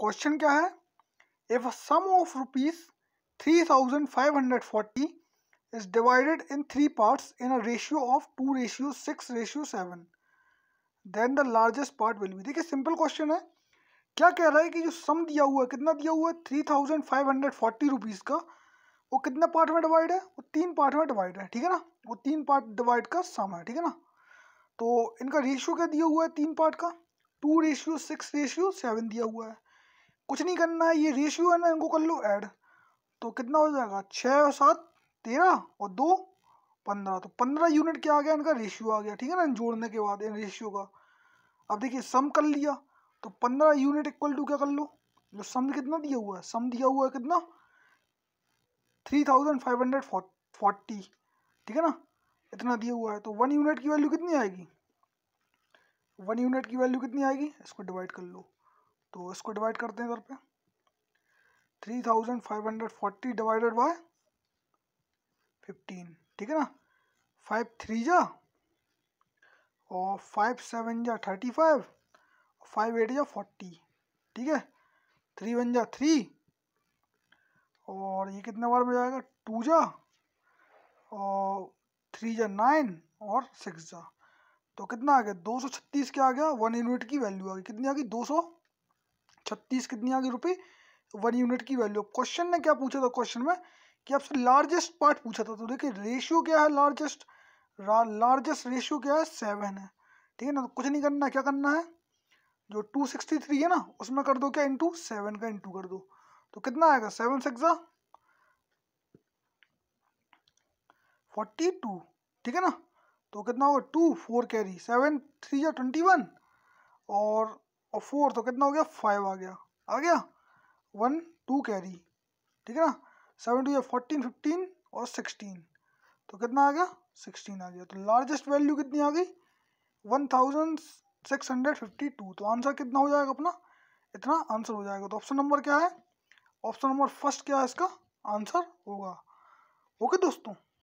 question क्या है if sum of rupees three thousand five hundred forty is divided in three parts in ratio ratio of 2 ratio 6 ratio 7 then the largest part will देखिए simple question है क्या कह रहा है कि जो सम दिया हुआ है कितना दिया हुआ है three thousand five hundred forty rupees का वो कितना पार्ट में डिवाइड है वो तीन पार्ट में डिवाइड है ठीक है ना वो तीन पार्ट डिवाइड का सम है ठीक है ना तो इनका रेशियो क्या दिया हुआ है तीन पार्ट का two ratio six ratio seven दिया हुआ है कुछ नहीं करना है ये रेशियो है ना इनको कर लो ऐड तो कितना हो जाएगा छः और सात तेरह और दो पंद्रह तो पंद्रह यूनिट क्या आ गया इनका रेशियो आ गया ठीक है ना जोड़ने के बाद इन रेशियो का अब देखिए सम कर लिया तो पंद्रह यूनिट इक्वल टू क्या कर लो जो सम कितना दिया हुआ है सम दिया हुआ है कितना three thousand five hundred forty ठीक है ना इतना दिया हुआ है तो वन यूनिट की वैल्यू कितनी आएगी वन यूनिट की वैल्यू कितनी आएगी इसको डिवाइड कर लो तो इसको डिवाइड करते हैं इधर पे three thousand five hundred forty divided by fifteen ठीक है ना फाइव थ्री जा और फाइव सेवन जा थर्टी फाइव फाइव एट जा फोर्टी ठीक है थ्री वन जा थ्री और ये कितने बार में जाएगा टू जा और थ्री जा नाइन और सिक्स जा तो कितना आ गया दो सौ छत्तीस क्या आ गया वन यूनिट की वैल्यू आ गई कितनी आ गई दो सौ छत्तीस कितनी आ गई रुपये वन यूनिट की वैल्यू क्वेश्चन ने क्या पूछा था क्वेश्चन में कि आपसे लार्जेस्ट पार्ट पूछा था तो देखिए रेशियो क्या है लार्जेस्ट लार्जेस्ट रेशियो क्या है सेवन है ठीक है ना तो कुछ नहीं करना क्या करना है जो टू सिक्सटी थ्री है ना उसमें कर दो क्या इंटू सेवन का इंटू कर दो तो कितना आएगा सेवन सिक्सा फोर्टी टू ठीक है ना तो कितना होगा two four carry seven three या ट्वेंटी वन और और फोर तो कितना हो गया फाइव आ गया आ गया वन टू कैरी ठीक है ना सेवन टू या फोर्टीन फिफ्टीन और सिक्सटीन तो कितना आ गया सिक्सटीन आ गया तो लार्जेस्ट वैल्यू कितनी आ गई one thousand six hundred fifty two तो आंसर कितना हो जाएगा अपना इतना आंसर हो जाएगा तो ऑप्शन नंबर क्या है ऑप्शन नंबर फर्स्ट क्या है इसका आंसर होगा ओके दोस्तों